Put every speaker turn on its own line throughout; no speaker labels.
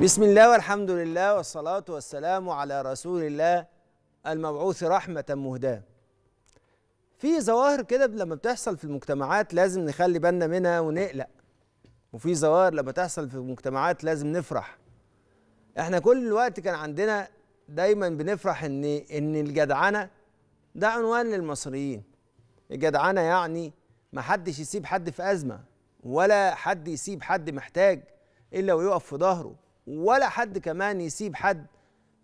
بسم الله والحمد لله والصلاة والسلام على رسول الله المبعوث رحمة مهداة في ظواهر كده لما بتحصل في المجتمعات لازم نخلي بالنا منها ونقلق وفي ظواهر لما تحصل في المجتمعات لازم نفرح احنا كل الوقت كان عندنا دايما بنفرح ان ان الجدعنه ده عنوان للمصريين الجدعنه يعني ما حدش يسيب حد في ازمه ولا حد يسيب حد محتاج الا ويقف في ظهره ولا حد كمان يسيب حد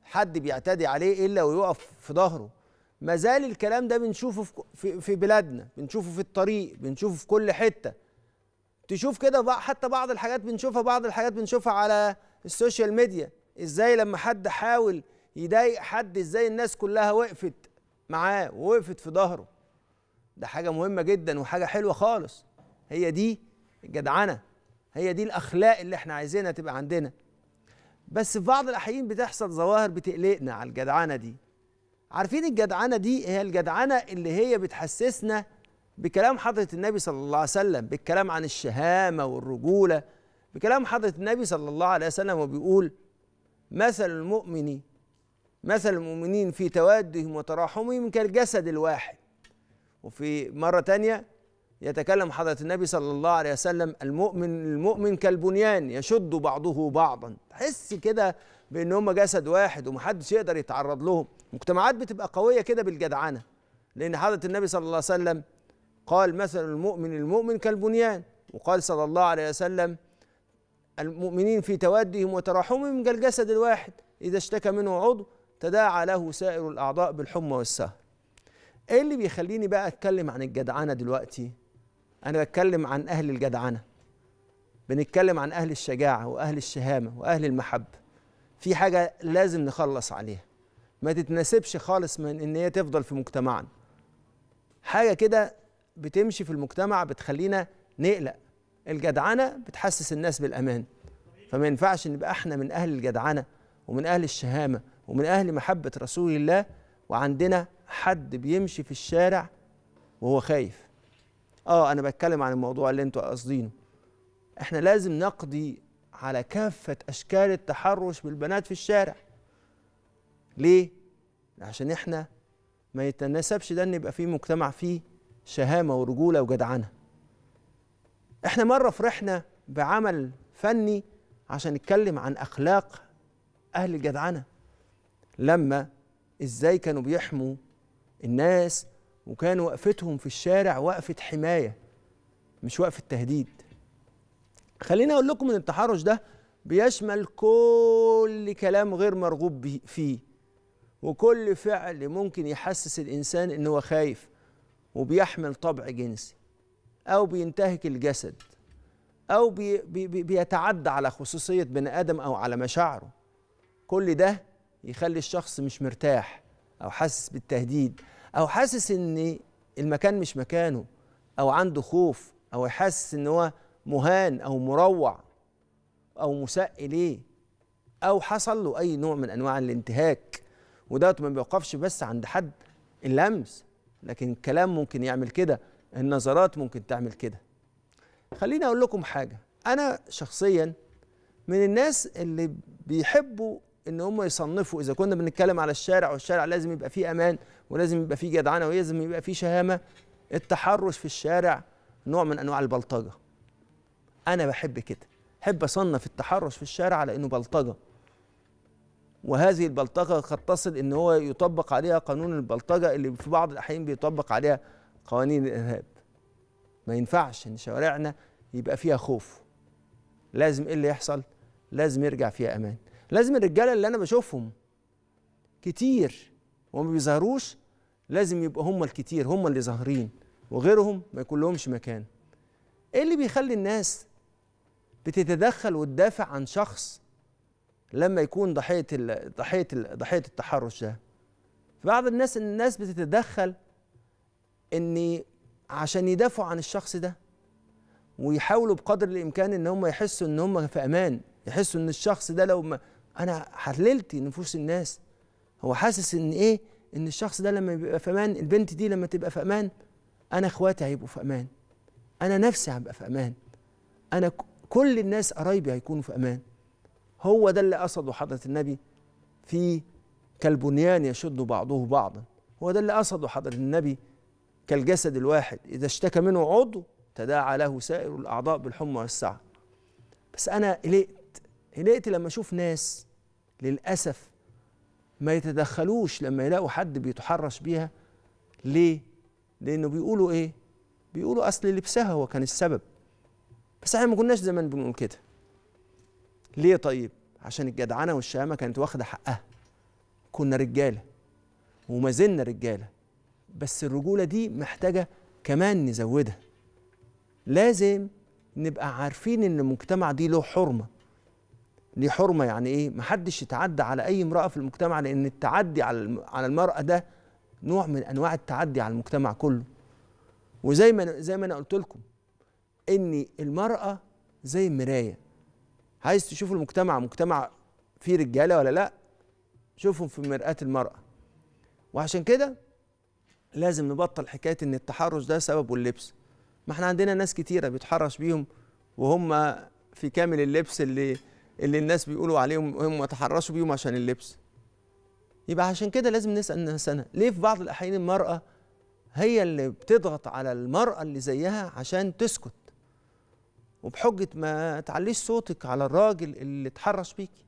حد بيعتدي عليه الا ويقف في ظهره ما زال الكلام ده بنشوفه في, في بلادنا بنشوفه في الطريق بنشوفه في كل حته تشوف كده حتى بعض الحاجات بنشوفها بعض الحاجات بنشوفها على السوشيال ميديا ازاي لما حد حاول يضايق حد ازاي الناس كلها وقفت معاه ووقفت في ظهره ده حاجه مهمه جدا وحاجه حلوه خالص هي دي الجدعنه هي دي الاخلاق اللي احنا عايزينها تبقى عندنا بس في بعض الأحيان بتحصل ظواهر بتقلقنا على الجدعنة دي عارفين الجدعنة دي هي الجدعنة اللي هي بتحسسنا بكلام حضرة النبي صلى الله عليه وسلم بالكلام عن الشهامة والرجولة بكلام حضرة النبي صلى الله عليه وسلم وبيقول مثل المؤمن مثل المؤمنين في توادهم وتراحمهم كالجسد الواحد وفي مرة تانية يتكلم حضرة النبي صلى الله عليه وسلم المؤمن المؤمن كالبنيان يشد بعضه بعضا تحس كده بان هم جسد واحد ومحدش يقدر يتعرض لهم مجتمعات بتبقى قوية كده بالجدعنة لأن حضرة النبي صلى الله عليه وسلم قال مثل المؤمن المؤمن كالبنيان وقال صلى الله عليه وسلم المؤمنين في تودهم وتراحمهم كالجسد الواحد إذا اشتكى منه عضو تداعى له سائر الأعضاء بالحمى والسهر إيه اللي بيخليني بقى أتكلم عن الجدعنة دلوقتي؟ انا بتكلم عن اهل الجدعنه بنتكلم عن اهل الشجاعه واهل الشهامه واهل المحبه في حاجه لازم نخلص عليها ما تتناسبش خالص من ان هي تفضل في مجتمعنا حاجه كده بتمشي في المجتمع بتخلينا نقلق الجدعنه بتحسس الناس بالامان فما ينفعش نبقى احنا من اهل الجدعنه ومن اهل الشهامه ومن اهل محبه رسول الله وعندنا حد بيمشي في الشارع وهو خايف اه انا بتكلم عن الموضوع اللي انتوا قاصدينه احنا لازم نقضي على كافة أشكال التحرش بالبنات في الشارع ليه؟ عشان احنا ما يتناسبش ده ان يبقى في مجتمع فيه شهامة ورجولة وجدعنة احنا مرة فرحنا بعمل فني عشان نتكلم عن أخلاق أهل الجدعنة لما ازاي كانوا بيحموا الناس وكان وقفتهم في الشارع وقفة حماية مش وقفة تهديد خليني أقول لكم إن التحرش ده بيشمل كل كلام غير مرغوب فيه وكل فعل ممكن يحسس الإنسان إن هو خايف وبيحمل طبع جنسي أو بينتهك الجسد أو بي بي بيتعدى على خصوصية بني آدم أو على مشاعره كل ده يخلي الشخص مش مرتاح أو حاسس بالتهديد او حاسس ان المكان مش مكانه او عنده خوف او حاسس ان هو مهان او مروع او مساء اليه او حصل له اي نوع من انواع الانتهاك ودوت ما بيوقفش بس عند حد اللمس لكن الكلام ممكن يعمل كده النظرات ممكن تعمل كده خليني اقول لكم حاجه انا شخصيا من الناس اللي بيحبوا ان هم يصنفوا اذا كنا بنتكلم على الشارع والشارع لازم يبقى فيه امان ولازم يبقى فيه جدعنه ولازم يبقى فيه شهامه التحرش في الشارع نوع من انواع البلطجه انا بحب كده احب اصنف التحرش في الشارع على انه بلطجه وهذه البلطجه قد تصل ان هو يطبق عليها قانون البلطجه اللي في بعض الاحيان بيطبق عليها قوانين الارهاب ما ينفعش ان شوارعنا يبقى فيها خوف لازم ايه اللي يحصل لازم يرجع فيها امان لازم الرجاله اللي انا بشوفهم كتير وما بيظهروش لازم يبقى هم الكتير هم اللي ظاهرين وغيرهم ما يكون لهمش مكان ايه اللي بيخلي الناس بتتدخل وتدافع عن شخص لما يكون ضحيه الـ ضحيه الـ ضحيه التحرش ده بعض الناس الناس بتتدخل ان عشان يدافعوا عن الشخص ده ويحاولوا بقدر الامكان ان هم يحسوا ان هم في امان يحسوا ان الشخص ده لو انا حللت نفوس الناس هو حاسس ان ايه ان الشخص ده لما بيبقى في امان البنت دي لما تبقى في امان انا اخواتي هيبقوا في امان انا نفسي هبقى في امان انا كل الناس قرايبي هيكونوا في امان هو ده اللي قصده حضره النبي في كالبنيان يشد بعضه بعضا هو ده اللي قصده حضره النبي كالجسد الواحد اذا اشتكى منه عضو تداعى له سائر الاعضاء بالحمى والسعه بس انا قلقت قلقت لما اشوف ناس للأسف ما يتدخلوش لما يلاقوا حد بيتحرش بيها ليه؟ لأنه بيقولوا إيه؟ بيقولوا أصل لبسها هو كان السبب بس احنا ما كناش زمان بنقول كده ليه طيب؟ عشان الجدعنة والشهامة كانت واخدة حقها كنا رجالة وما زلنا رجالة بس الرجولة دي محتاجة كمان نزودها لازم نبقى عارفين ان المجتمع دي له حرمه ليه حرمه يعني ايه محدش يتعدى على اي امراه في المجتمع لان التعدي على على المراه ده نوع من انواع التعدي على المجتمع كله وزي ما زي ما انا قلت لكم ان المراه زي المرايه عايز تشوف المجتمع مجتمع فيه رجاله ولا لا شوفهم في مرآة المرأة وعشان كده لازم نبطل حكاية ان التحرش ده سببه اللبس ما احنا عندنا ناس كتيرة بيتحرش بيهم وهم في كامل اللبس اللي اللي الناس بيقولوا عليهم هم تحرشوا بيهم عشان اللبس يبقى عشان كده لازم نسال نفسنا ليه في بعض الاحيان المراه هي اللي بتضغط على المراه اللي زيها عشان تسكت وبحجه ما تعليش صوتك على الراجل اللي اتحرش بيكي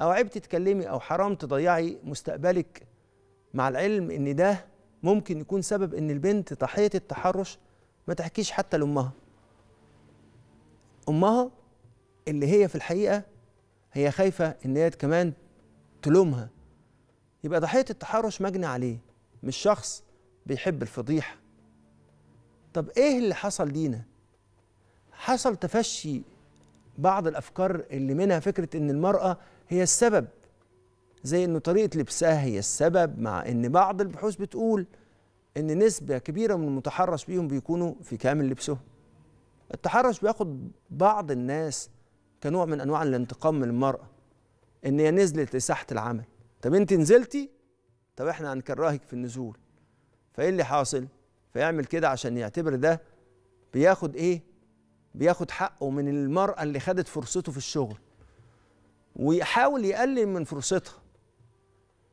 او عيب تتكلمي او حرام تضيعي مستقبلك مع العلم ان ده ممكن يكون سبب ان البنت ضحيه التحرش ما تحكيش حتى لامها امها اللي هي في الحقيقه هي خايفه ان هي كمان تلومها يبقى ضحيه التحرش مجني عليه مش شخص بيحب الفضيحه طب ايه اللي حصل لينا حصل تفشي بعض الافكار اللي منها فكره ان المراه هي السبب زي انه طريقه لبسها هي السبب مع ان بعض البحوث بتقول ان نسبه كبيره من المتحرش بيهم بيكونوا في كامل لبسهم التحرش بياخد بعض الناس كنوع من انواع الانتقام من المراه ان هي نزلت لساحه العمل طب انت نزلتي طب احنا هنكرهك في النزول فايه اللي حاصل فيعمل كده عشان يعتبر ده بياخد ايه بياخد حقه من المراه اللي خدت فرصته في الشغل ويحاول يقلل من فرصتها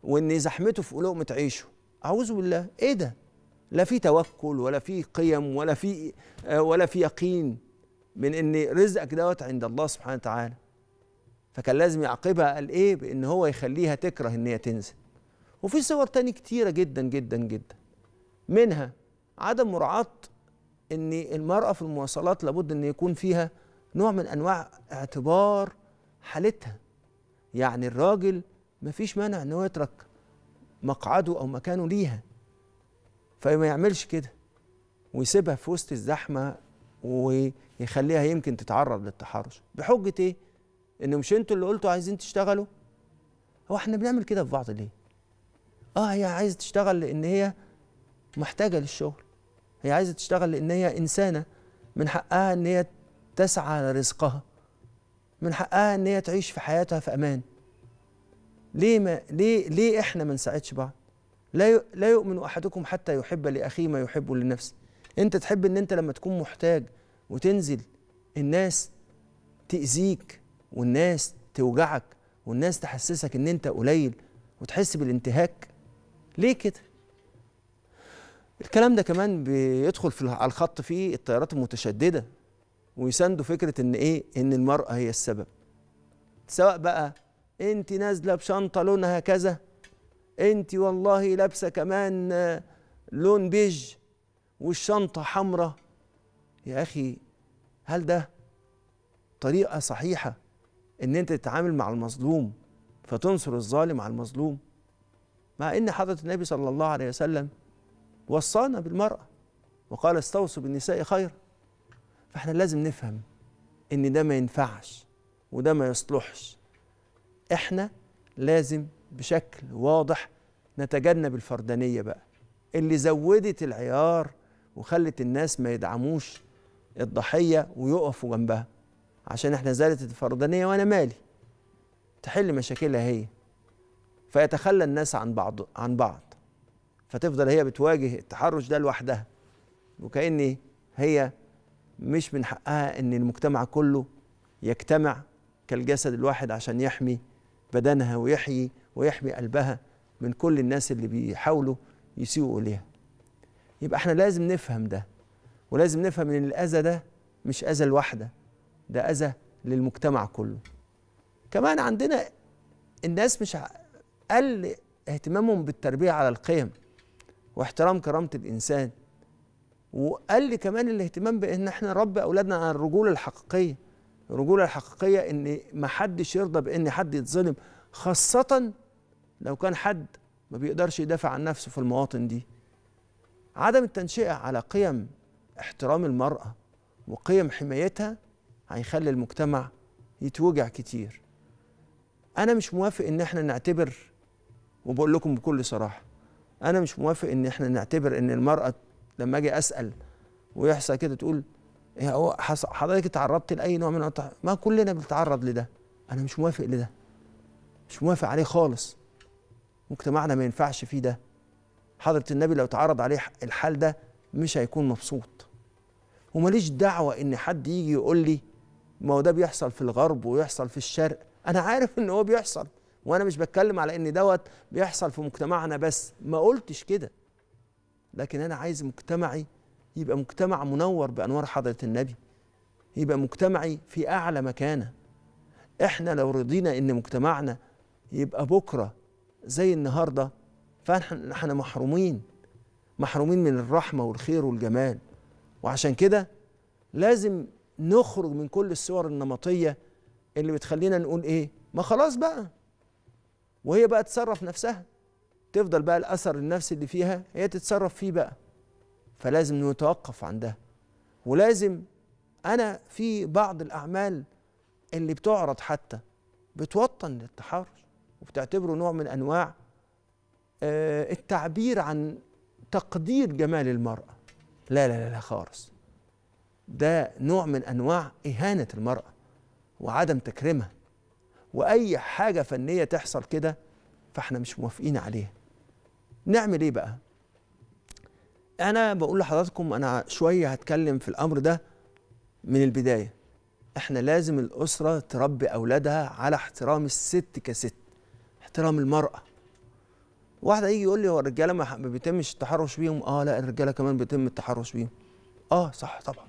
وان زحمته في قلوب متعيشه اعوذ بالله ايه ده لا في توكل ولا في قيم ولا في آه، ولا في يقين من ان رزقك دوت عند الله سبحانه وتعالى فكان لازم يعاقبها قال ايه بان هو يخليها تكره ان هي تنزل وفي صور تاني كتيرة جدا جدا جدا منها عدم مراعاة ان المرأة في المواصلات لابد ان يكون فيها نوع من انواع اعتبار حالتها يعني الراجل مفيش مانع ان هو يترك مقعده او مكانه ليها فما يعملش كده ويسيبها في وسط الزحمة ويخليها يمكن تتعرض للتحرش بحجه ايه ان مش انتوا اللي قلتوا عايزين تشتغلوا هو احنا بنعمل كده في بعض ليه اه هي عايزه تشتغل لان هي محتاجه للشغل هي عايزه تشتغل لان هي انسانه من حقها ان هي تسعى لرزقها من حقها ان هي تعيش في حياتها في امان ليه ما ليه ليه احنا ما نساعدش بعض لا لا يؤمن احدكم حتى يحب لاخيه ما يحب لنفسه انت تحب ان انت لما تكون محتاج وتنزل الناس تاذيك والناس توجعك والناس تحسسك ان انت قليل وتحس بالانتهاك ليه كده الكلام ده كمان بيدخل في على الخط فيه التيارات المتشدده ويساندوا فكره ان ايه ان المراه هي السبب سواء بقى انت نازله بشنطه لونها كذا انت والله لابسه كمان لون بيج والشنطة حمراء يا أخي هل ده طريقة صحيحة إن أنت تتعامل مع المظلوم فتنصر الظالم على المظلوم مع إن حضرة النبي صلى الله عليه وسلم وصانا بالمرأة وقال استوصوا بالنساء خيرا فإحنا لازم نفهم إن ده ما ينفعش وده ما يصلحش إحنا لازم بشكل واضح نتجنب الفردانية بقى اللي زودت العيار وخلت الناس ما يدعموش الضحيه ويقفوا جنبها عشان احنا زالت الفردانيه وانا مالي تحل مشاكلها هي فيتخلى الناس عن بعض عن بعض فتفضل هي بتواجه التحرش ده لوحدها وكأن هي مش من حقها ان المجتمع كله يجتمع كالجسد الواحد عشان يحمي بدنها ويحيي ويحمي قلبها من كل الناس اللي بيحاولوا يسيئوا اليها يبقى احنا لازم نفهم ده ولازم نفهم ان الاذى ده مش اذى لوحده ده اذى للمجتمع كله كمان عندنا الناس مش قل اهتمامهم بالتربيه على القيم واحترام كرامه الانسان وقل كمان الاهتمام بان احنا نربي اولادنا على الرجوله الحقيقيه الرجوله الحقيقيه ان ما حدش يرضى بان حد يتظلم خاصه لو كان حد ما بيقدرش يدافع عن نفسه في المواطن دي عدم التنشئة على قيم احترام المرأة وقيم حمايتها هيخلي المجتمع يتوجع كتير أنا مش موافق إن إحنا نعتبر وبقول لكم بكل صراحة أنا مش موافق إن إحنا نعتبر إن المرأة لما أجي أسأل ويحصل كده تقول إيه، هو حضرتك اتعرضت لأي نوع من التع... ما كلنا بنتعرض لده أنا مش موافق لده مش موافق عليه خالص مجتمعنا ما ينفعش فيه ده حضرة النبي لو اتعرض عليه الحال ده مش هيكون مبسوط وماليش دعوة إن حد يجي يقول لي ما هو ده بيحصل في الغرب ويحصل في الشرق أنا عارف إن هو بيحصل وأنا مش بتكلم على إن دوت بيحصل في مجتمعنا بس ما قلتش كده لكن أنا عايز مجتمعي يبقى مجتمع منور بأنوار حضرة النبي يبقى مجتمعي في أعلى مكانة إحنا لو رضينا إن مجتمعنا يبقى بكرة زي النهارده فاحنا محرومين محرومين من الرحمه والخير والجمال وعشان كده لازم نخرج من كل الصور النمطيه اللي بتخلينا نقول ايه ما خلاص بقى وهي بقى تصرف نفسها تفضل بقى الاثر النفسي اللي فيها هي تتصرف فيه بقى فلازم نتوقف عندها ولازم انا في بعض الاعمال اللي بتعرض حتى بتوطن للتحرش وبتعتبره نوع من انواع آه، التعبير عن تقدير جمال المرأة لا لا لا خالص ده نوع من أنواع إهانة المرأة وعدم تكريمها وأي حاجة فنية تحصل كده فاحنا مش موافقين عليها نعمل ايه بقى انا بقول لحضراتكم انا شويه هتكلم في الامر ده من البدايه احنا لازم الاسره تربي اولادها على احترام الست كست احترام المراه واحد هيجي يقول لي هو الرجاله ما بيتمش التحرش بيهم اه لا الرجاله كمان بيتم التحرش بيهم اه صح طبعا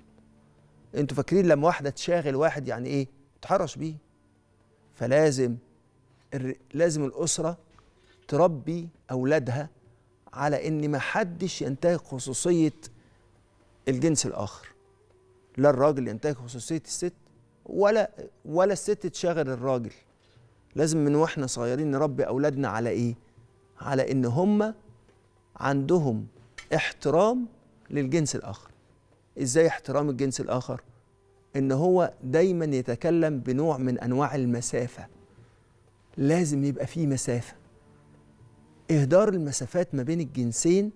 انتوا فاكرين لما واحده تشاغل واحد يعني ايه تحرش بيه فلازم الر... لازم الاسره تربي اولادها على ان ما حدش ينتهك خصوصيه الجنس الاخر لا الراجل ينتهك خصوصيه الست ولا ولا الست تشاغل الراجل لازم من واحنا صغيرين نربي اولادنا على ايه على ان هم عندهم احترام للجنس الاخر ازاي احترام الجنس الاخر ان هو دايما يتكلم بنوع من انواع المسافه لازم يبقى فيه مسافه اهدار المسافات ما بين الجنسين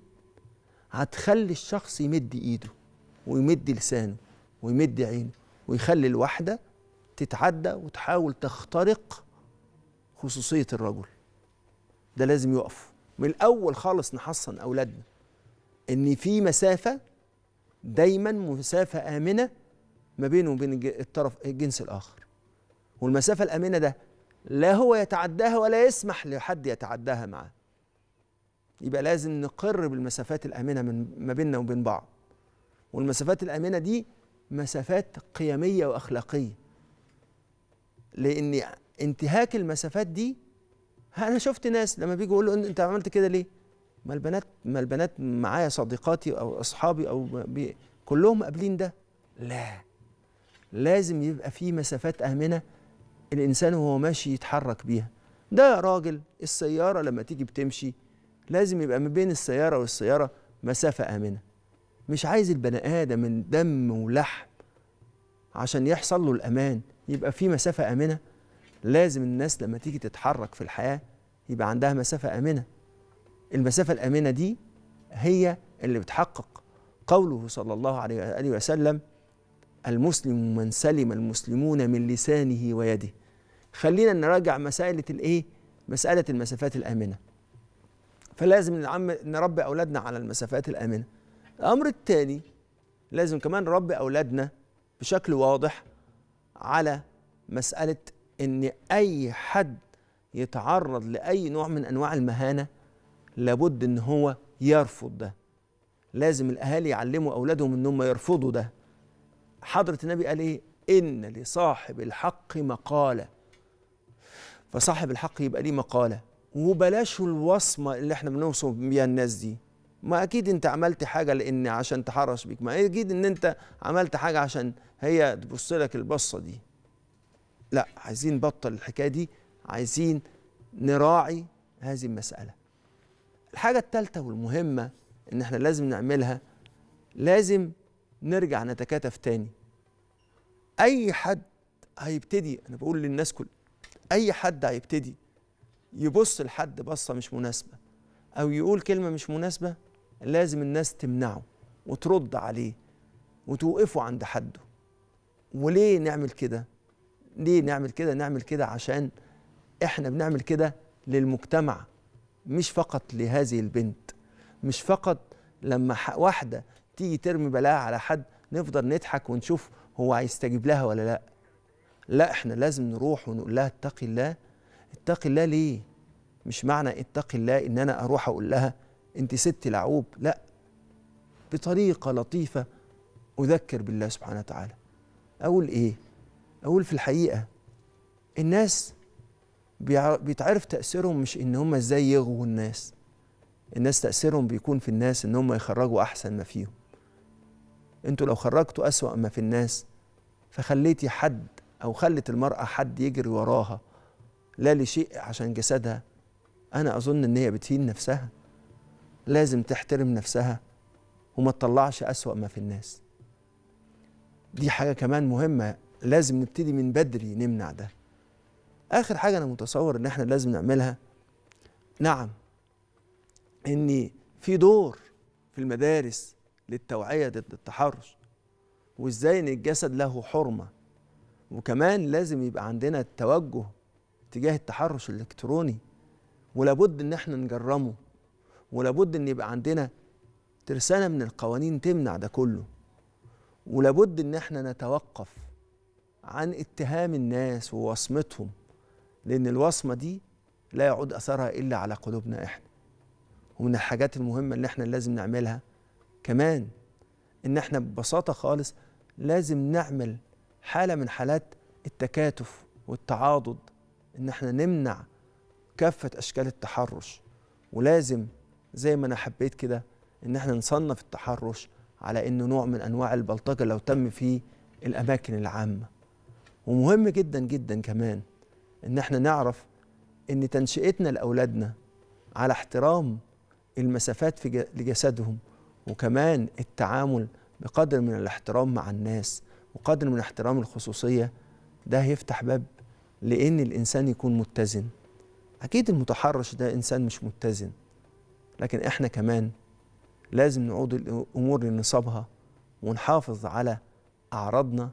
هتخلي الشخص يمد ايده ويمد لسانه ويمد عينه ويخلي الواحده تتعدى وتحاول تخترق خصوصيه الرجل ده لازم يقف من الاول خالص نحصن اولادنا ان في مسافه دايما مسافه امنه ما بينه وبين الطرف الجنس الاخر والمسافه الامنه ده لا هو يتعداها ولا يسمح لحد يتعداها معاه يبقى لازم نقر بالمسافات الامنه من ما بيننا وبين بعض والمسافات الامنه دي مسافات قيميه واخلاقيه لان انتهاك المسافات دي انا شفت ناس لما بيجوا يقولوا انت عملت كده ليه ما البنات ما البنات معايا صديقاتي او اصحابي او بي كلهم قابلين ده لا لازم يبقى في مسافات امنه الانسان وهو ماشي يتحرك بيها ده يا راجل السياره لما تيجي بتمشي لازم يبقى ما بين السياره والسياره مسافه امنه مش عايز البني ادم من دم ولحم عشان يحصل له الامان يبقى في مسافه امنه لازم الناس لما تيجي تتحرك في الحياه يبقى عندها مسافه امنه المسافه الامنه دي هي اللي بتحقق قوله صلى الله عليه واله وسلم المسلم من سلم المسلمون من لسانه ويده خلينا نراجع مسألة الإيه؟ مسألة المسافات الآمنة فلازم نعم- نربي أولادنا على المسافات الآمنة الأمر الثاني لازم كمان نربي أولادنا بشكل واضح على مسألة ان اي حد يتعرض لاي نوع من انواع المهانه لابد ان هو يرفض ده لازم الاهالي يعلموا اولادهم ان هم يرفضوا ده حضره النبي قال ايه ان لصاحب الحق مقاله فصاحب الحق يبقى ليه مقاله وبلاش الوصمه اللي احنا بنوصم بيها الناس دي ما اكيد انت عملت حاجه لان عشان تحرش بيك ما اكيد ان انت عملت حاجه عشان هي تبص لك البصه دي لا عايزين نبطل الحكايه دي عايزين نراعي هذه المساله الحاجه الثالثه والمهمه ان احنا لازم نعملها لازم نرجع نتكاتف تاني اي حد هيبتدي انا بقول للناس كل اي حد هيبتدي يبص لحد بصه مش مناسبه او يقول كلمه مش مناسبه لازم الناس تمنعه وترد عليه وتوقفه عند حده وليه نعمل كده ليه نعمل كده نعمل كده عشان احنا بنعمل كده للمجتمع مش فقط لهذه البنت مش فقط لما واحدة تيجي ترمي بلاها على حد نفضل نضحك ونشوف هو هيستجيب لها ولا لا لا احنا لازم نروح ونقول لها اتقي الله اتقي الله ليه مش معنى اتقي الله ان انا اروح اقول لها انت ست لعوب لا بطريقة لطيفة اذكر بالله سبحانه وتعالى اقول ايه اقول في الحقيقه الناس بيتعرف تاثيرهم مش ان هم ازاي يغووا الناس الناس تاثيرهم بيكون في الناس ان هم يخرجوا احسن ما فيهم انتوا لو خرجتوا اسوا ما في الناس فخليتي حد او خلت المراه حد يجري وراها لا لشيء عشان جسدها انا اظن ان هي بتهين نفسها لازم تحترم نفسها وما تطلعش اسوا ما في الناس دي حاجه كمان مهمه لازم نبتدي من بدري نمنع ده اخر حاجه انا متصور ان احنا لازم نعملها نعم ان في دور في المدارس للتوعيه ضد التحرش وازاي ان الجسد له حرمه وكمان لازم يبقى عندنا التوجه تجاه التحرش الالكتروني ولابد ان احنا نجرمه ولابد ان يبقى عندنا ترسانه من القوانين تمنع ده كله ولابد ان احنا نتوقف عن اتهام الناس ووصمتهم لأن الوصمة دي لا يعود أثرها إلا على قلوبنا إحنا ومن الحاجات المهمة اللي إحنا لازم نعملها كمان إن إحنا ببساطة خالص لازم نعمل حالة من حالات التكاتف والتعاضد إن إحنا نمنع كافة أشكال التحرش ولازم زي ما أنا حبيت كده إن إحنا نصنف التحرش على إنه نوع من أنواع البلطجة لو تم في الأماكن العامة ومهم جدا جدا كمان ان احنا نعرف ان تنشئتنا لاولادنا على احترام المسافات في لجسدهم وكمان التعامل بقدر من الاحترام مع الناس وقدر من احترام الخصوصيه ده هيفتح باب لان الانسان يكون متزن اكيد المتحرش ده انسان مش متزن لكن احنا كمان لازم نعود الامور لنصابها ونحافظ على اعراضنا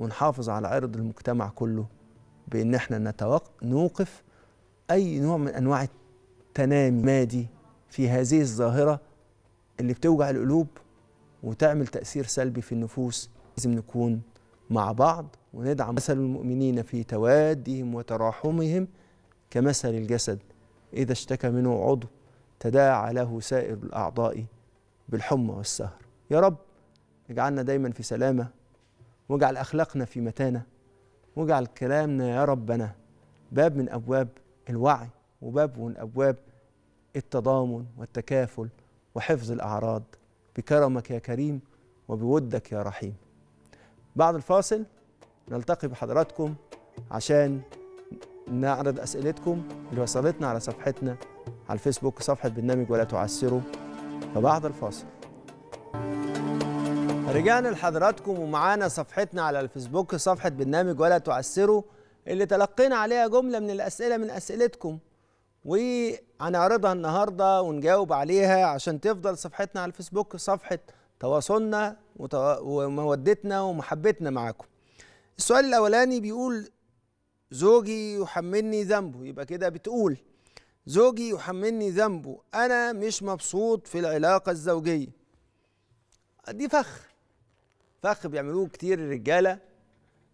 ونحافظ على عرض المجتمع كله بان احنا نتوق... نوقف اي نوع من انواع التنامي مادي في هذه الظاهره اللي بتوجع القلوب وتعمل تاثير سلبي في النفوس لازم نكون مع بعض وندعم مثل المؤمنين في توادهم وتراحمهم كمثل الجسد اذا اشتكى منه عضو تداعى له سائر الاعضاء بالحمى والسهر يا رب اجعلنا دايما في سلامه واجعل أخلاقنا في متانة واجعل كلامنا يا ربنا باب من أبواب الوعي وباب من أبواب التضامن والتكافل وحفظ الأعراض بكرمك يا كريم وبودك يا رحيم بعد الفاصل نلتقي بحضراتكم عشان نعرض أسئلتكم اللي وصلتنا على صفحتنا على الفيسبوك صفحة برنامج ولا تعسروا فبعد الفاصل رجعنا لحضراتكم ومعانا صفحتنا على الفيسبوك صفحة برنامج ولا تعسروا اللي تلقينا عليها جملة من الأسئلة من أسئلتكم وهنعرضها النهاردة ونجاوب عليها عشان تفضل صفحتنا على الفيسبوك صفحة تواصلنا ومودتنا ومحبتنا معاكم السؤال الأولاني بيقول زوجي يحملني ذنبه يبقى كده بتقول زوجي يحملني ذنبه أنا مش مبسوط في العلاقة الزوجية دي فخ فخ بيعملوه كتير الرجاله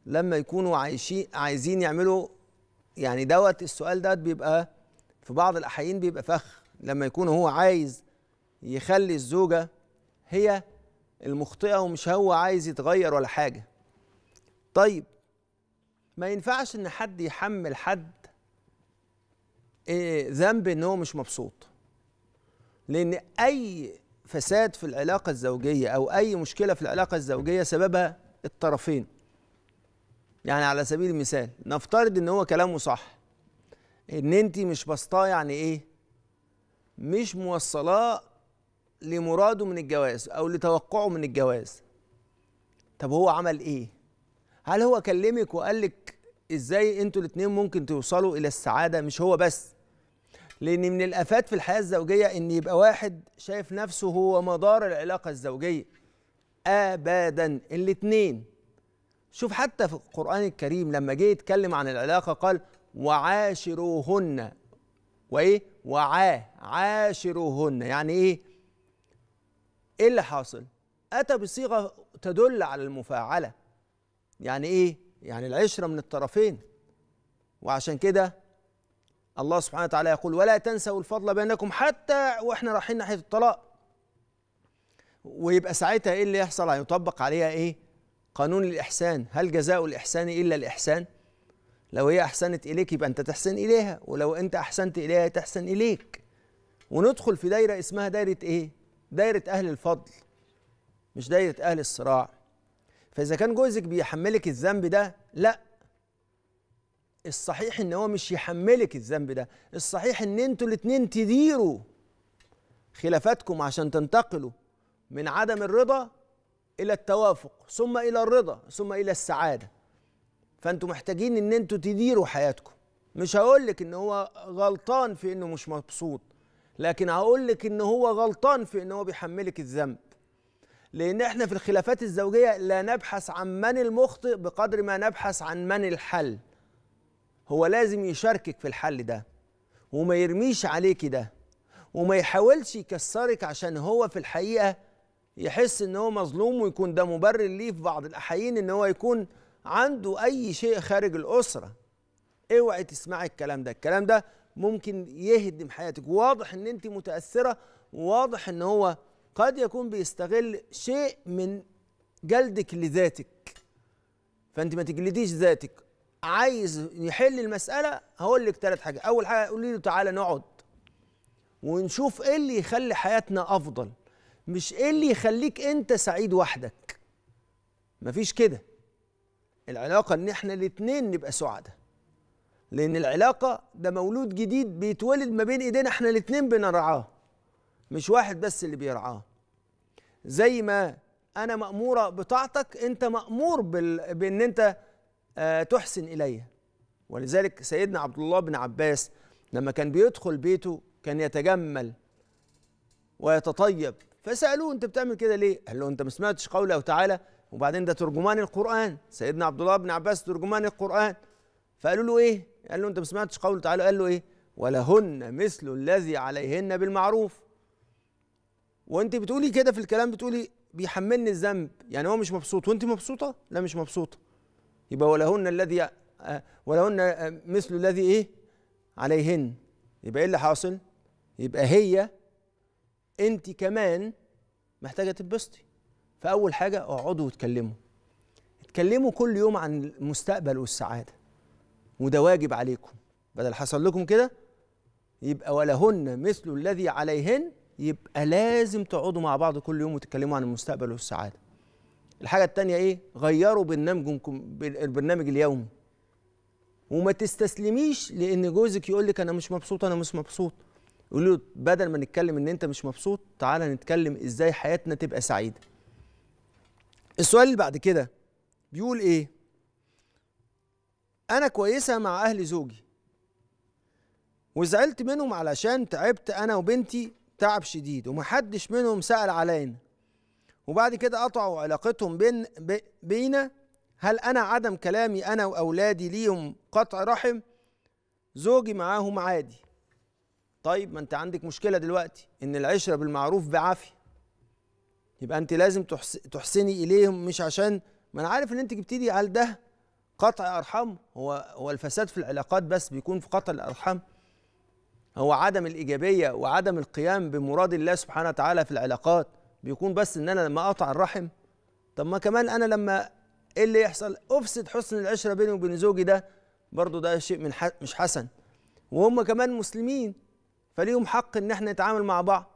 لما يكونوا عايشين عايزين يعملوا يعني دوت السؤال دوت بيبقى في بعض الاحيان بيبقى فخ لما يكون هو عايز يخلي الزوجه هي المخطئه ومش هو عايز يتغير ولا حاجه طيب ما ينفعش ان حد يحمل حد آه، ذنب ان هو مش مبسوط لان اي فساد في العلاقة الزوجية أو أي مشكلة في العلاقة الزوجية سببها الطرفين يعني على سبيل المثال نفترض ان هو كلامه صح ان انت مش بسطاه يعني ايه مش موصلاه لمراده من الجواز او لتوقعه من الجواز طب هو عمل ايه هل هو كلمك وقال لك ازاي انتوا الاثنين ممكن توصلوا الى السعاده مش هو بس لان من الافات في الحياه الزوجيه ان يبقى واحد شايف نفسه هو مدار العلاقه الزوجيه ابدا الاثنين شوف حتى في القران الكريم لما جه يتكلم عن العلاقه قال وعاشروهن وايه وعا عاشروهن يعني ايه ايه اللي حاصل اتى بصيغه تدل على المفاعله يعني ايه يعني العشره من الطرفين وعشان كده الله سبحانه وتعالى يقول ولا تنسوا الفضل بينكم حتى واحنا رايحين ناحيه الطلاق ويبقى ساعتها ايه اللي يحصل هيطبق عليها ايه قانون الاحسان هل جزاء الاحسان الا الاحسان لو هي احسنت اليك يبقى انت تحسن اليها ولو انت احسنت اليها تحسن اليك وندخل في دايره اسمها دايره ايه دايره اهل الفضل مش دايره اهل الصراع فاذا كان جوزك بيحملك الذنب ده لا الصحيح ان هو مش يحملك الذنب ده الصحيح ان انتوا الاتنين تديروا خلافاتكم عشان تنتقلوا من عدم الرضا الى التوافق ثم الى الرضا ثم الى السعاده فانتوا محتاجين ان انتوا تديروا حياتكم مش هقول لك ان هو غلطان في انه مش مبسوط لكن هقول لك ان هو غلطان في ان هو بيحملك الذنب لان احنا في الخلافات الزوجيه لا نبحث عن من المخطئ بقدر ما نبحث عن من الحل هو لازم يشاركك في الحل ده وما يرميش عليك ده وما يحاولش يكسرك عشان هو في الحقيقه يحس ان هو مظلوم ويكون ده مبرر ليه في بعض الاحيان ان هو يكون عنده اي شيء خارج الاسره اوعي تسمعي الكلام ده الكلام ده ممكن يهدم حياتك واضح ان انت متاثره واضح ان هو قد يكون بيستغل شيء من جلدك لذاتك فانت ما تجلديش ذاتك عايز يحل المساله هقول لك ثلاث حاجات اول حاجه قولي له تعالى نقعد ونشوف ايه اللي يخلي حياتنا افضل مش ايه اللي يخليك انت سعيد وحدك مفيش كده العلاقه ان احنا الاتنين نبقى سعداء لان العلاقه ده مولود جديد بيتولد ما بين ايدينا احنا الاتنين بنرعاه مش واحد بس اللي بيرعاه زي ما انا ماموره بطاعتك انت مامور بال... بان انت آه، تحسن إليه ولذلك سيدنا عبد الله بن عباس لما كان بيدخل بيته كان يتجمل ويتطيب فسألوه أنت بتعمل كده ليه؟ قال له أنت ما سمعتش قوله تعالى وبعدين ده ترجمان القرآن سيدنا عبد الله بن عباس ترجمان القرآن فقالوا له إيه؟ قال له أنت ما سمعتش قوله تعالى قال له إيه؟ ولهن مثل الذي عليهن بالمعروف وأنت بتقولي كده في الكلام بتقولي بيحملني الذنب يعني هو مش مبسوط وأنت مبسوطة؟ لا مش مبسوطة يبقى ولهن الذي آه، ولهن آه، مثل الذي ايه عليهن يبقى ايه اللي حاصل يبقى هي انت كمان محتاجه تتبسطي فاول حاجه اقعدوا وتكلموا اتكلموا كل يوم عن المستقبل والسعاده وده واجب عليكم بدل حصل لكم كده يبقى ولهن مثل الذي عليهن يبقى لازم تقعدوا مع بعض كل يوم وتتكلموا عن المستقبل والسعاده الحاجه التانية ايه غيروا برنامجكم البرنامج اليومي وما تستسلميش لان جوزك يقول لك انا مش مبسوط انا مش مبسوط قولي له بدل ما نتكلم ان انت مش مبسوط تعالى نتكلم ازاي حياتنا تبقى سعيده السؤال اللي بعد كده بيقول ايه انا كويسه مع اهل زوجي وزعلت منهم علشان تعبت انا وبنتي تعب شديد ومحدش منهم سال علينا وبعد كده قطعوا علاقتهم بين بينا هل انا عدم كلامي انا واولادي ليهم قطع رحم زوجي معاهم عادي طيب ما انت عندك مشكله دلوقتي ان العشره بالمعروف بعافيه يبقى انت لازم تحسني اليهم مش عشان ما انا عارف ان انت جبتي على ده قطع ارحام هو هو الفساد في العلاقات بس بيكون في قطع الارحام هو عدم الايجابيه وعدم القيام بمراد الله سبحانه وتعالى في العلاقات بيكون بس ان انا لما اقطع الرحم طب ما كمان انا لما ايه اللي يحصل افسد حسن العشره بيني وبين زوجي ده برضه ده شيء من حق مش حسن وهم كمان مسلمين فليهم حق ان احنا نتعامل مع بعض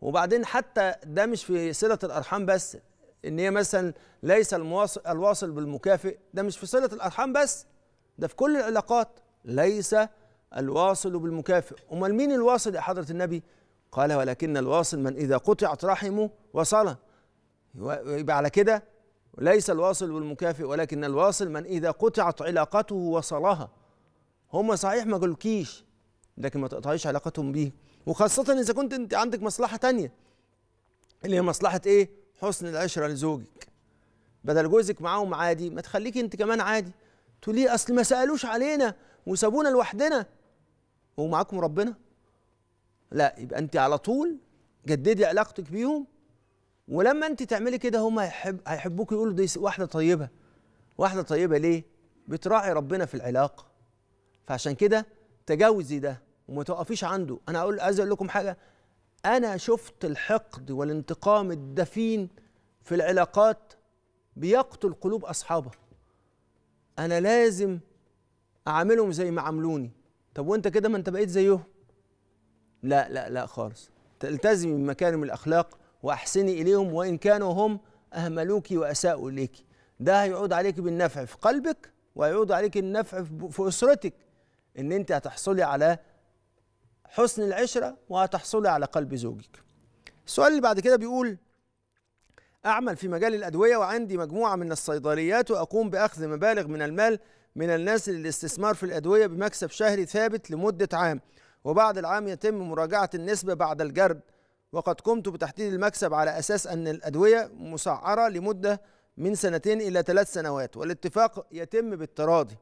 وبعدين حتى ده مش في صله الارحام بس ان هي مثلا ليس المواصل الواصل بالمكافئ ده مش في صله الارحام بس ده في كل العلاقات ليس الواصل بالمكافئ امال مين الواصل يا حضره النبي قال ولكن الواصل من إذا قطعت رحمه وصل يبقى على كده ليس الواصل بالمكافئ ولكن الواصل من إذا قطعت علاقته وصلها هم صحيح ما قالوكيش لكن ما تقطعيش علاقتهم بيه وخاصة إذا كنت أنت عندك مصلحة تانية اللي هي مصلحة إيه؟ حسن العشرة لزوجك بدل جوزك معاهم عادي ما تخليكي أنت كمان عادي تقولي أصل ما سألوش علينا وسابونا لوحدنا ومعاكم ربنا لا يبقى انت على طول جددي علاقتك بيهم ولما انت تعملي كده هم هيحب هيحبوك يقولوا دي واحده طيبه واحده طيبه ليه بتراعي ربنا في العلاقه فعشان كده تجاوزي ده وما توقفيش عنده انا اقول عايز اقول لكم حاجه انا شفت الحقد والانتقام الدفين في العلاقات بيقتل قلوب اصحابه انا لازم اعاملهم زي ما عاملوني طب وانت كده ما انت بقيت زيهم لا لا لا خالص التزمي بمكارم الاخلاق واحسني اليهم وان كانوا هم اهملوك واساءوا اليك ده هيعود عليك بالنفع في قلبك وهيعود عليك النفع في اسرتك ان انت هتحصلي على حسن العشره وهتحصلي على قلب زوجك السؤال اللي بعد كده بيقول اعمل في مجال الادويه وعندي مجموعه من الصيدليات واقوم باخذ مبالغ من المال من الناس للاستثمار في الادويه بمكسب شهري ثابت لمده عام وبعد العام يتم مراجعة النسبة بعد الجرد وقد قمت بتحديد المكسب على أساس أن الأدوية مسعرة لمدة من سنتين إلى ثلاث سنوات والاتفاق يتم بالتراضي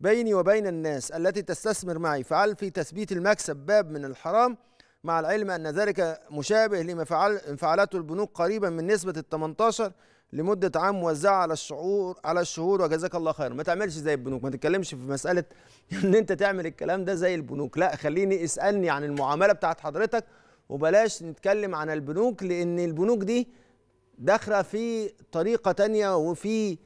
بيني وبين الناس التي تستثمر معي فعل في تثبيت المكسب باب من الحرام مع العلم أن ذلك مشابه لما فعل فعلته البنوك قريبا من نسبة ال 18 لمده عام موزعة على الشعور على الشهور وجزاك الله خير ما تعملش زي البنوك ما تتكلمش في مساله ان انت تعمل الكلام ده زي البنوك لا خليني اسالني عن المعامله بتاعت حضرتك وبلاش نتكلم عن البنوك لان البنوك دي داخله في طريقه تانية وفي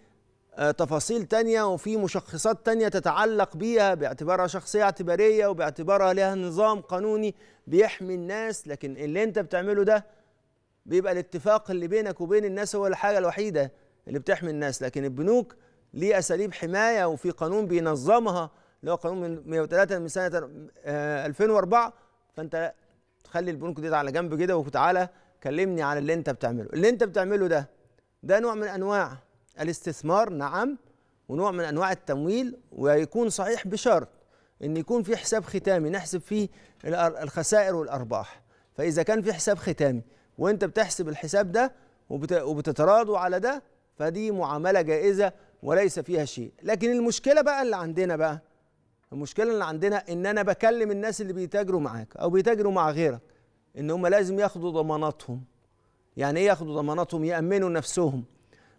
آه، تفاصيل تانية وفي مشخصات تانية تتعلق بيها باعتبارها شخصية اعتبارية وباعتبارها لها نظام قانوني بيحمي الناس لكن اللي انت بتعمله ده بيبقى الاتفاق اللي بينك وبين الناس هو الحاجه الوحيده اللي بتحمي الناس لكن البنوك ليه اساليب حمايه وفي قانون بينظمها اللي هو قانون من 103 من سنه 2004 آه، فانت تخلي البنوك دي على جنب كده وتعالى كلمني عن اللي انت بتعمله اللي انت بتعمله ده ده نوع من انواع الاستثمار نعم ونوع من انواع التمويل ويكون صحيح بشرط ان يكون في حساب ختامي نحسب فيه الخسائر والارباح فاذا كان في حساب ختامي وانت بتحسب الحساب ده وبتتراضوا على ده فدي معامله جائزه وليس فيها شيء لكن المشكله بقى اللي عندنا بقى المشكله اللي عندنا ان انا بكلم الناس اللي بيتاجروا معاك او بيتاجروا مع غيرك ان هم لازم ياخدوا ضماناتهم يعني ايه ياخدوا ضماناتهم يامنوا نفسهم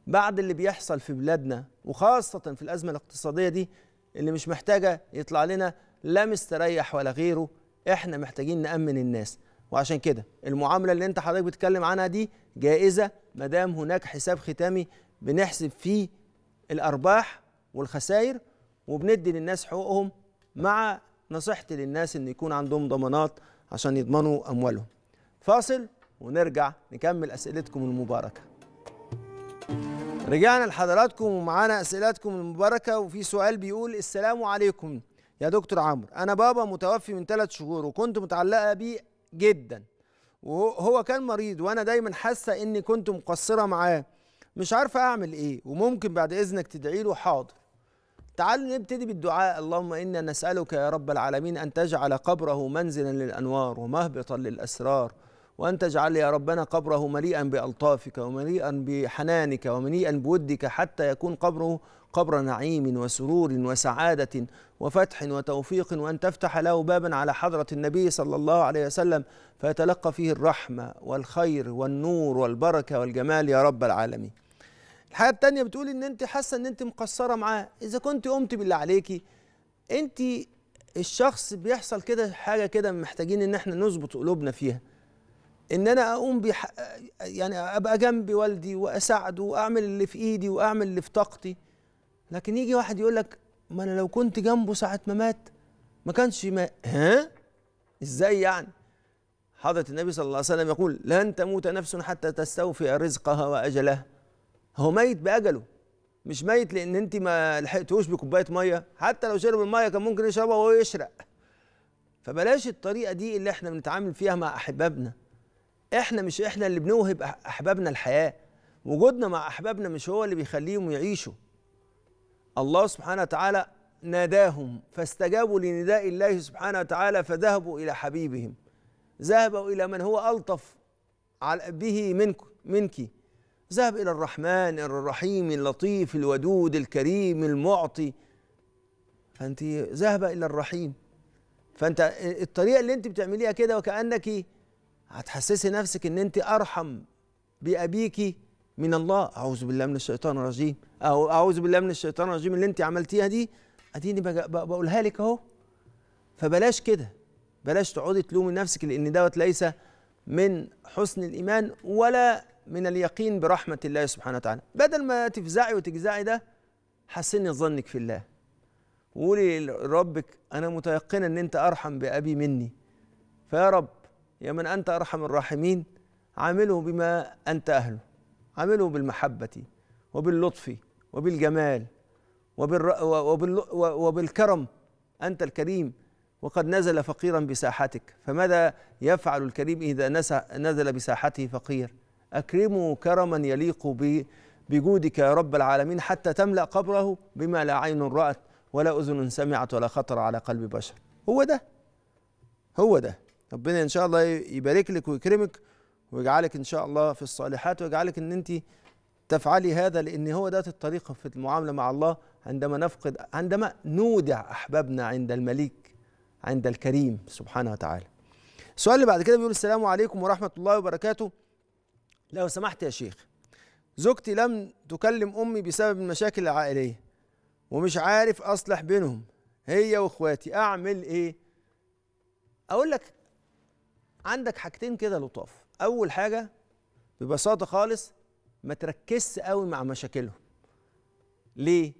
بعد اللي بيحصل في بلادنا وخاصه في الازمه الاقتصاديه دي اللي مش محتاجه يطلع لنا لا مستريح ولا غيره احنا محتاجين نامن الناس وعشان كده المعامله اللي انت حضرتك بتتكلم عنها دي جائزه ما دام هناك حساب ختامي بنحسب فيه الارباح والخسائر وبندي للناس حقوقهم مع نصيحتي للناس ان يكون عندهم ضمانات عشان يضمنوا اموالهم فاصل ونرجع نكمل اسئلتكم المباركه رجعنا لحضراتكم ومعانا اسئلتكم المباركه وفي سؤال بيقول السلام عليكم يا دكتور عمرو انا بابا متوفي من ثلاث شهور وكنت متعلقه بيه جدا وهو كان مريض وانا دايما حاسه اني كنت مقصره معاه مش عارفه اعمل ايه وممكن بعد اذنك تدعي له حاضر تعال نبتدي بالدعاء اللهم انا نسالك يا رب العالمين ان تجعل قبره منزلا للانوار ومهبطا للاسرار وأن تجعل يا ربنا قبره مليئا بألطافك ومليئا بحنانك ومليئا بودك حتى يكون قبره قبر نعيم وسرور وسعادة وفتح وتوفيق وأن تفتح له بابا على حضرة النبي صلى الله عليه وسلم فيتلقى فيه الرحمة والخير والنور والبركة والجمال يا رب العالمين الحاجة الثانية بتقول إن أنت حاسة إن أنت مقصرة معاه إذا كنت قمت باللي عليكي أنت الشخص بيحصل كده حاجة كده محتاجين إن احنا نظبط قلوبنا فيها ان انا اقوم بح... يعني ابقى جنب والدي واساعده واعمل اللي في ايدي واعمل اللي في طاقتي لكن يجي واحد يقول لك ما انا لو كنت جنبه ساعه ما مات ما كانش ما ها ازاي يعني حضرة النبي صلى الله عليه وسلم يقول لن تموت نفس حتى تستوفي رزقها وأجلها هو ميت بأجله مش ميت لأن أنت ما لحقتوش بكوباية مية حتى لو شرب المية كان ممكن يشربها وهو يشرق فبلاش الطريقة دي اللي احنا بنتعامل فيها مع أحبابنا احنا مش احنا اللي بنوهب أحبابنا الحياة وجودنا مع أحبابنا مش هو اللي بيخليهم يعيشوا الله سبحانه وتعالى ناداهم فاستجابوا لنداء الله سبحانه وتعالى فذهبوا إلى حبيبهم ذهبوا إلى من هو ألطف به منك منك ذهب إلى الرحمن الرحيم اللطيف الودود الكريم المعطي فأنت ذهب إلى الرحيم فأنت الطريقة اللي أنت بتعمليها كده وكأنك هتحسسي نفسك أن أنت أرحم بأبيكي من الله اعوذ بالله من الشيطان الرجيم او اعوذ بالله من الشيطان الرجيم اللي انت عملتيها دي اديني بقولها لك اهو فبلاش كده بلاش تقعدي تلومي نفسك لان دوت ليس من حسن الايمان ولا من اليقين برحمه الله سبحانه وتعالى بدل ما تفزعي وتجزعي ده حسني ظنك في الله وقولي لربك انا متيقنه ان انت ارحم بابي مني فيا رب يا من انت ارحم الراحمين عامله بما انت اهله عامله بالمحبة وباللطف وبالجمال وبال وبال... وبالكرم أنت الكريم وقد نزل فقيرا بساحتك فماذا يفعل الكريم إذا نزل بساحته فقير أكرمه كرما يليق بجودك يا رب العالمين حتى تملأ قبره بما لا عين رأت ولا أذن سمعت ولا خطر على قلب بشر هو ده هو ده ربنا إن شاء الله يبارك لك ويكرمك ويجعلك إن شاء الله في الصالحات ويجعلك إن أنت تفعلي هذا لأن هو ده الطريقة في المعاملة مع الله عندما نفقد عندما نودع أحبابنا عند المليك عند الكريم سبحانه وتعالى السؤال اللي بعد كده بيقول السلام عليكم ورحمة الله وبركاته لو سمحت يا شيخ زوجتي لم تكلم أمي بسبب المشاكل العائلية ومش عارف أصلح بينهم هي وإخواتي أعمل إيه؟ أقول لك عندك حاجتين كده لطاف اول حاجه ببساطه خالص ما تركزش قوي مع مشاكلهم ليه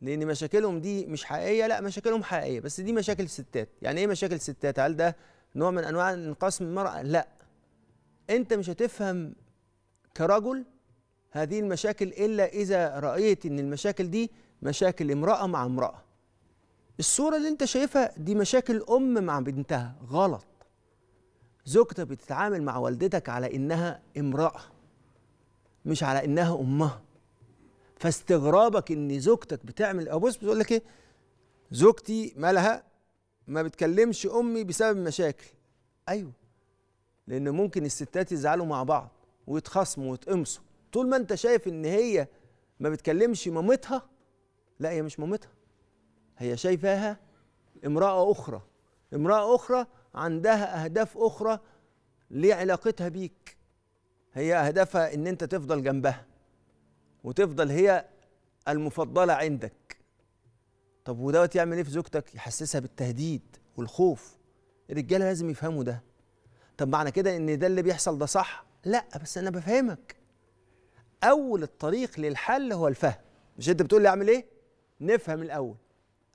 لان مشاكلهم دي مش حقيقيه لا مشاكلهم حقيقيه بس دي مشاكل ستات يعني ايه مشاكل ستات هل ده نوع من انواع انقاص من المراه لا انت مش هتفهم كرجل هذه المشاكل الا اذا رايت ان المشاكل دي مشاكل امراه مع امراه الصوره اللي انت شايفها دي مشاكل ام مع بنتها غلط زوجتك بتتعامل مع والدتك على انها امراه مش على انها امها فاستغرابك ان زوجتك بتعمل ابوس بتقول لك ايه زوجتي مالها ما بتكلمش امي بسبب مشاكل ايوه لان ممكن الستات يزعلوا مع بعض ويتخاصموا ويتقمصوا طول ما انت شايف ان هي ما بتكلمش مامتها لا هي مش مامتها هي شايفاها امراه اخرى امراه اخرى عندها أهداف أخرى ليه علاقتها بيك هي أهدافها إن أنت تفضل جنبها وتفضل هي المفضلة عندك طب ودوت يعمل إيه في زوجتك يحسسها بالتهديد والخوف الرجالة لازم يفهموا ده طب معنى كده إن ده اللي بيحصل ده صح لا بس أنا بفهمك أول الطريق للحل هو الفهم مش أنت بتقول لي أعمل إيه نفهم الأول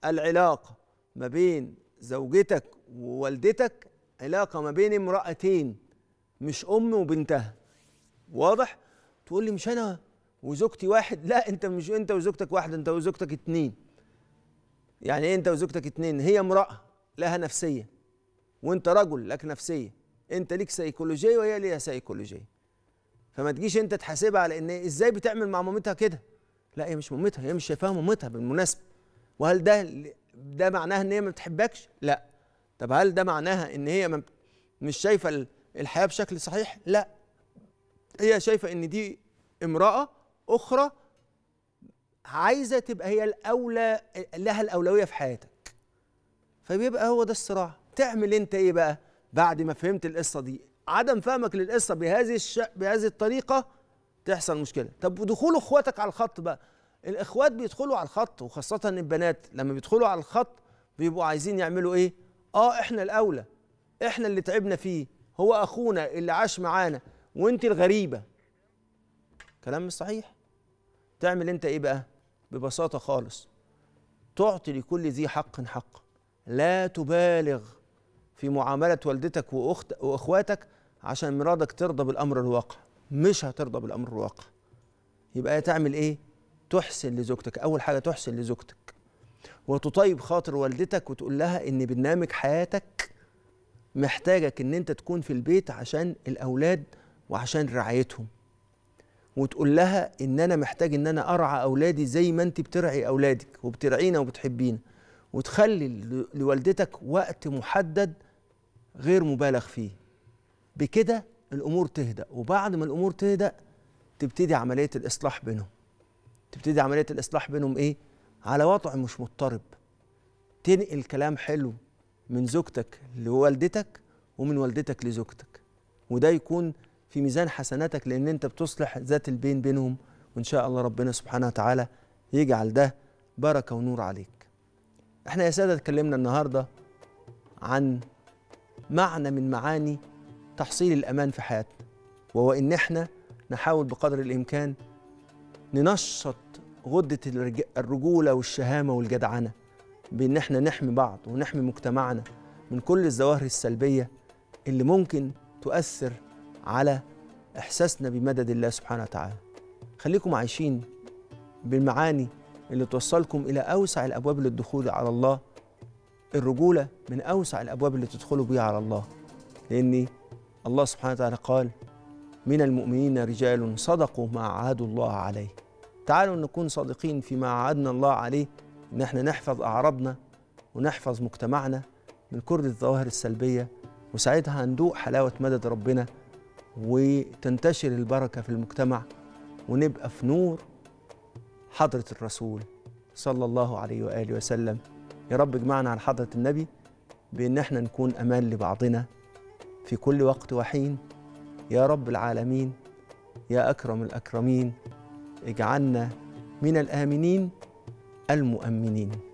العلاقة ما بين زوجتك ووالدتك علاقه ما بين امراتين مش ام وبنتها واضح تقول لي مش انا وزوجتي واحد لا انت مش انت وزوجتك واحد انت وزوجتك اتنين يعني ايه انت وزوجتك اتنين هي امراه لها نفسيه وانت رجل لك نفسيه انت ليك سيكولوجيه وهي ليها سيكولوجيه فما تجيش انت تحاسبها على ان ازاي بتعمل مع مامتها كده لا هي مش مامتها هي مش شايفاها مامتها بالمناسبه وهل ده ده معناها ان هي ما بتحبكش لا طب هل ده معناها ان هي مش شايفه الحياه بشكل صحيح لا هي شايفه ان دي امراه اخرى عايزه تبقى هي الاولى لها الاولويه في حياتك فبيبقى هو ده الصراع تعمل انت ايه بقى بعد ما فهمت القصه دي عدم فهمك للقصه بهذه الش... بهذه الطريقه تحصل مشكله طب ودخول اخواتك على الخط بقى الاخوات بيدخلوا على الخط وخاصه البنات لما بيدخلوا على الخط بيبقوا عايزين يعملوا ايه اه احنا الاولى احنا اللي تعبنا فيه هو اخونا اللي عاش معانا وانت الغريبه كلام مش صحيح تعمل انت ايه بقى ببساطه خالص تعطي لكل ذي حق حق لا تبالغ في معامله والدتك واخت واخواتك عشان مرادك ترضى بالامر الواقع مش هترضى بالامر الواقع يبقى تعمل ايه تحسن لزوجتك اول حاجه تحسن لزوجتك وتطيب خاطر والدتك وتقول لها ان برنامج حياتك محتاجك ان انت تكون في البيت عشان الاولاد وعشان رعايتهم وتقول لها ان انا محتاج ان انا ارعى اولادي زي ما انت بترعي اولادك وبترعينا وبتحبينا وتخلي لوالدتك وقت محدد غير مبالغ فيه بكده الامور تهدأ وبعد ما الامور تهدأ تبتدي عمليه الاصلاح بينهم تبتدي عمليه الاصلاح بينهم ايه على وضع مش مضطرب تنقل كلام حلو من زوجتك لوالدتك ومن والدتك لزوجتك وده يكون في ميزان حسناتك لان انت بتصلح ذات البين بينهم وان شاء الله ربنا سبحانه وتعالى يجعل ده بركه ونور عليك احنا يا ساده اتكلمنا النهارده عن معنى من معاني تحصيل الامان في حياتنا وهو ان احنا نحاول بقدر الامكان ننشط غدة الرجولة والشهامة والجدعنة بإن إحنا نحمي بعض ونحمي مجتمعنا من كل الظواهر السلبية اللي ممكن تؤثر على إحساسنا بمدد الله سبحانه وتعالى خليكم عايشين بالمعاني اللي توصلكم إلى أوسع الأبواب للدخول على الله الرجولة من أوسع الأبواب اللي تدخلوا بيها على الله لأن الله سبحانه وتعالى قال من المؤمنين رجال صدقوا ما عاهدوا الله عليه تعالوا نكون صادقين فيما عاهدنا الله عليه ان احنا نحفظ اعراضنا ونحفظ مجتمعنا من كل الظواهر السلبيه وساعتها هندوق حلاوه مدد ربنا وتنتشر البركه في المجتمع ونبقى في نور حضره الرسول صلى الله عليه واله وسلم يا رب اجمعنا على حضره النبي بان احنا نكون امان لبعضنا في كل وقت وحين يا رب العالمين يا أكرم الأكرمين اجعلنا من الآمنين المؤمنين